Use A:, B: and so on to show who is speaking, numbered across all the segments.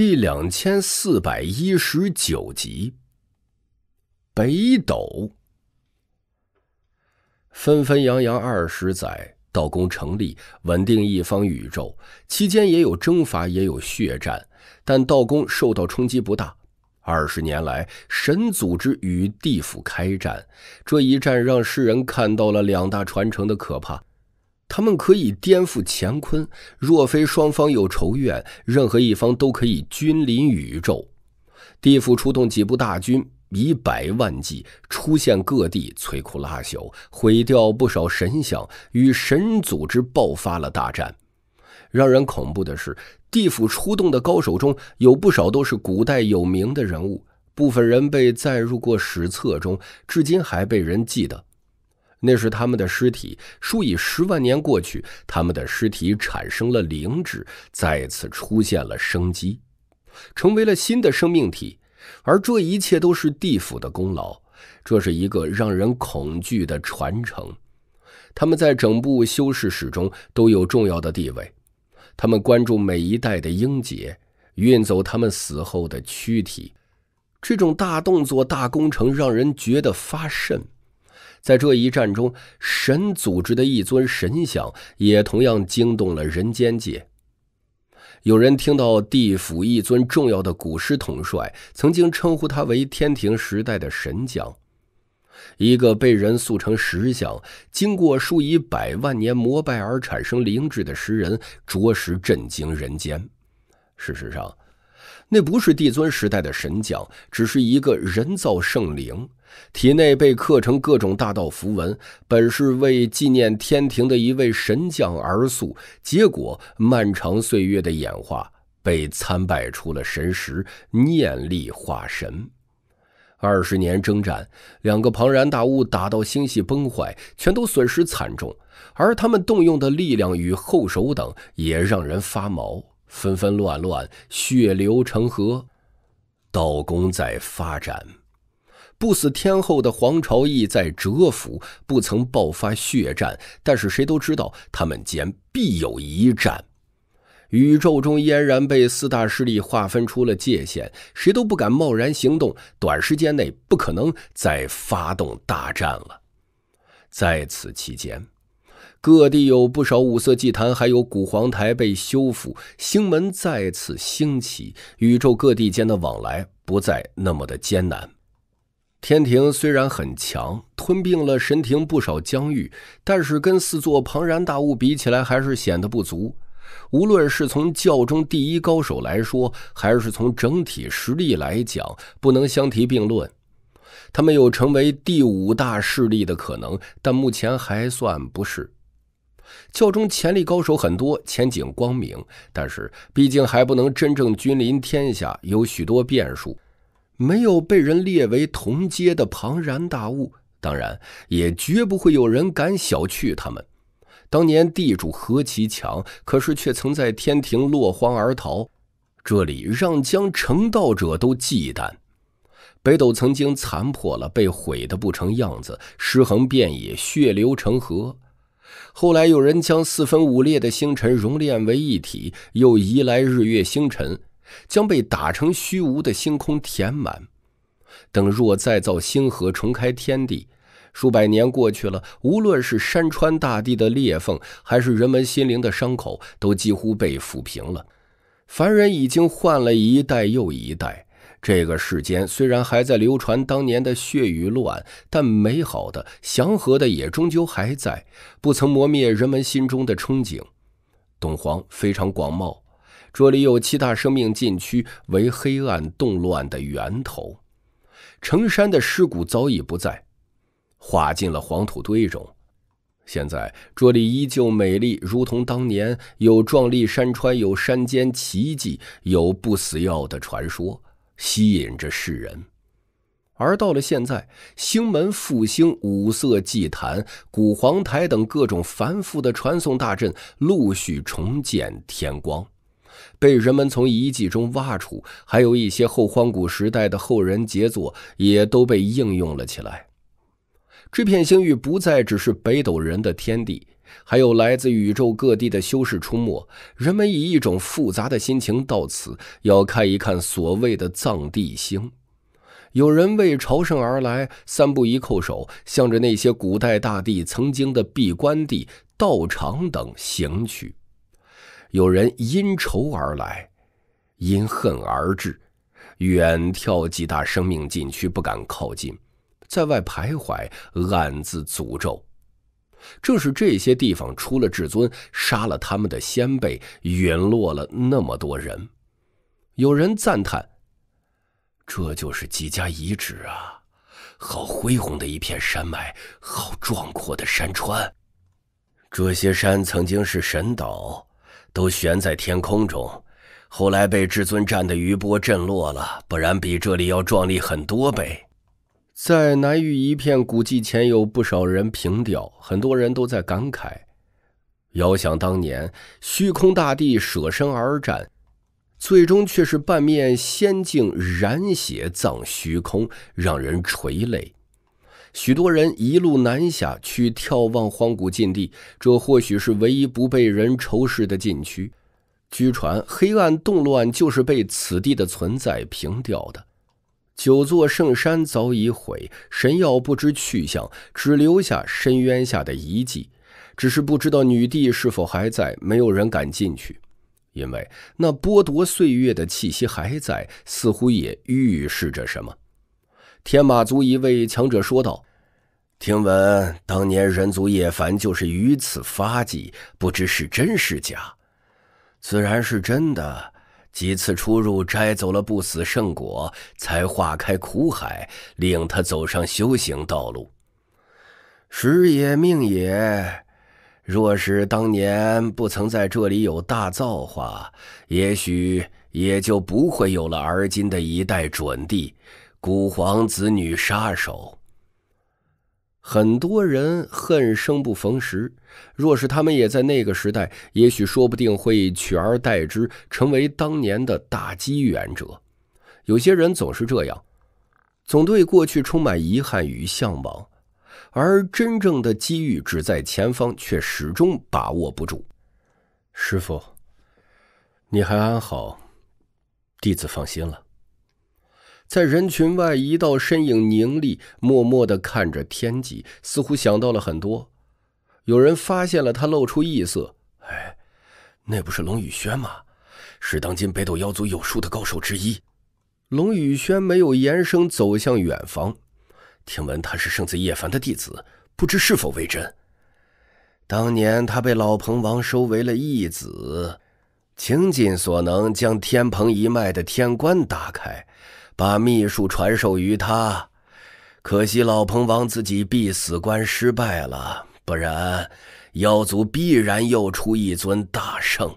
A: 第两千四百一十九集，北斗。纷纷扬扬二十载，道宫成立，稳定一方宇宙。期间也有征伐，也有血战，但道宫受到冲击不大。二十年来，神组织与地府开战，这一战让世人看到了两大传承的可怕。他们可以颠覆乾坤，若非双方有仇怨，任何一方都可以君临宇宙。地府出动几部大军，以百万计，出现各地，摧枯拉朽，毁掉不少神像，与神组织爆发了大战。让人恐怖的是，地府出动的高手中有不少都是古代有名的人物，部分人被载入过史册中，至今还被人记得。那是他们的尸体，数以十万年过去，他们的尸体产生了灵智，再次出现了生机，成为了新的生命体。而这一切都是地府的功劳，这是一个让人恐惧的传承。他们在整部修士史中都有重要的地位，他们关注每一代的英杰，运走他们死后的躯体。这种大动作、大工程让人觉得发瘆。在这一战中，神组织的一尊神像也同样惊动了人间界。有人听到地府一尊重要的古师统帅曾经称呼他为天庭时代的神将，一个被人塑成石像、经过数以百万年膜拜而产生灵智的石人，着实震惊人间。事实上，那不是帝尊时代的神将，只是一个人造圣灵。体内被刻成各种大道符文，本是为纪念天庭的一位神将而塑。结果漫长岁月的演化，被参拜出了神识、念力化神。二十年征战，两个庞然大物打到星系崩坏，全都损失惨重，而他们动用的力量与后手等，也让人发毛。纷纷乱乱，血流成河。道宫在发展。不死天后的皇朝意在蛰伏，不曾爆发血战，但是谁都知道他们间必有一战。宇宙中俨然被四大势力划分出了界限，谁都不敢贸然行动，短时间内不可能再发动大战了。在此期间，各地有不少五色祭坛，还有古皇台被修复，星门再次兴起，宇宙各地间的往来不再那么的艰难。天庭虽然很强，吞并了神庭不少疆域，但是跟四座庞然大物比起来，还是显得不足。无论是从教中第一高手来说，还是从整体实力来讲，不能相提并论。他们有成为第五大势力的可能，但目前还算不是。教中潜力高手很多，前景光明，但是毕竟还不能真正君临天下，有许多变数。没有被人列为同阶的庞然大物，当然也绝不会有人敢小觑他们。当年地主何其强，可是却曾在天庭落荒而逃。这里让将成道者都忌惮。北斗曾经残破了，被毁得不成样子，尸横遍野，血流成河。后来有人将四分五裂的星辰熔炼为一体，又移来日月星辰。将被打成虚无的星空填满。等若再造星河，重开天地。数百年过去了，无论是山川大地的裂缝，还是人们心灵的伤口，都几乎被抚平了。凡人已经换了一代又一代。这个世间虽然还在流传当年的血与乱，但美好的、祥和的也终究还在，不曾磨灭人们心中的憧憬。东皇非常广袤。这里有七大生命禁区，为黑暗动乱的源头。成山的尸骨早已不在，化进了黄土堆中。现在这里依旧美丽，如同当年有壮丽山川，有山间奇迹，有不死药的传说，吸引着世人。而到了现在，星门复兴、五色祭坛、古皇台等各种繁复的传送大阵陆续重见天光。被人们从遗迹中挖出，还有一些后荒古时代的后人杰作，也都被应用了起来。这片星域不再只是北斗人的天地，还有来自宇宙各地的修士出没。人们以一种复杂的心情到此，要看一看所谓的藏地星。有人为朝圣而来，三步一叩首，向着那些古代大帝曾经的闭关地、道场等行去。有人因仇而来，因恨而至，远眺几大生命禁区，不敢靠近，在外徘徊，暗自诅咒。正是这些地方出了至尊，杀了他们的先辈，陨落了那么多人。有人赞叹：“这就是几家遗址啊，好恢宏的一片山脉，好壮阔的山川。这些山曾经是神岛。”都悬在天空中，后来被至尊战的余波震落了，不然比这里要壮丽很多倍。在南域一片古迹前，有不少人凭吊，很多人都在感慨：遥想当年，虚空大帝舍身而战，最终却是半面仙境染血葬虚空，让人垂泪。许多人一路南下去眺望荒古禁地，这或许是唯一不被人仇视的禁区。据传，黑暗动乱就是被此地的存在平掉的。九座圣山早已毁，神药不知去向，只留下深渊下的遗迹。只是不知道女帝是否还在，没有人敢进去，因为那剥夺岁月的气息还在，似乎也预示着什么。天马族一位强者说道：“听闻当年人族叶凡就是于此发迹，不知是真是假？自然是真的。几次出入，摘走了不死圣果，才化开苦海，令他走上修行道路。时也命也。若是当年不曾在这里有大造化，也许也就不会有了而今的一代准帝。”古皇子女杀手，很多人恨生不逢时。若是他们也在那个时代，也许说不定会取而代之，成为当年的大机缘者。有些人总是这样，总对过去充满遗憾与向往，而真正的机遇只在前方，却始终把握不住。师傅，你还安好，弟子放心了。在人群外，一道身影凝立，默默地看着天际，似乎想到了很多。有人发现了他，露出异色：“哎，那不是龙宇轩吗？是当今北斗妖族有数的高手之一。”龙宇轩没有言声，走向远方。听闻他是圣子叶凡的弟子，不知是否为真。当年他被老鹏王收为了义子，倾尽所能将天蓬一脉的天关打开。把秘术传授于他，可惜老彭王自己闭死关失败了，不然，妖族必然又出一尊大圣。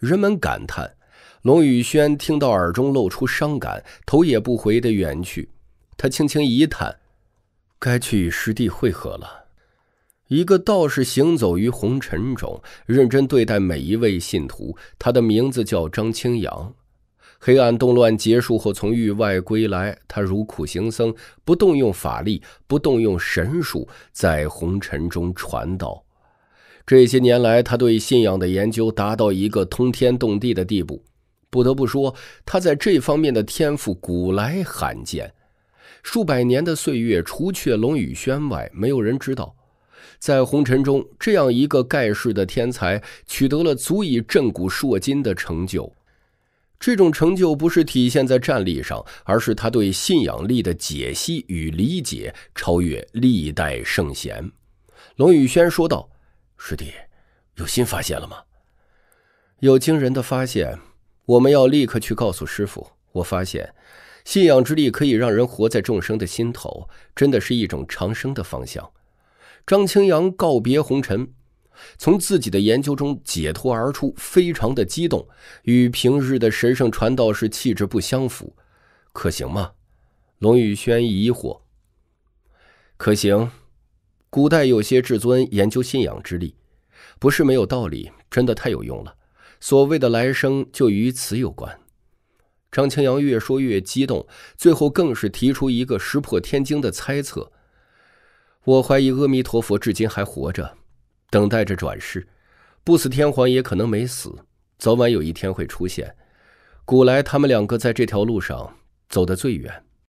A: 人们感叹，龙宇轩听到耳中露出伤感，头也不回的远去。他轻轻一叹，该去与师弟汇合了。一个道士行走于红尘中，认真对待每一位信徒。他的名字叫张清扬。黑暗动乱结束后，从域外归来，他如苦行僧，不动用法力，不动用神术，在红尘中传道。这些年来，他对信仰的研究达到一个通天动地的地步。不得不说，他在这方面的天赋古来罕见。数百年的岁月，除却龙宇轩外，没有人知道，在红尘中这样一个盖世的天才，取得了足以震古烁今的成就。这种成就不是体现在战力上，而是他对信仰力的解析与理解超越历代圣贤。龙宇轩说道：“师弟，有新发现了吗？”“有惊人的发现，我们要立刻去告诉师傅。我发现，信仰之力可以让人活在众生的心头，真的是一种长生的方向。”张清阳告别红尘。从自己的研究中解脱而出，非常的激动，与平日的神圣传道士气质不相符。可行吗？龙宇轩疑惑。可行，古代有些至尊研究信仰之力，不是没有道理，真的太有用了。所谓的来生就与此有关。张清阳越说越激动，最后更是提出一个石破天惊的猜测：我怀疑阿弥陀佛至今还活着。等待着转世，不死天皇也可能没死，早晚有一天会出现。古来他们两个在这条路上走得最远。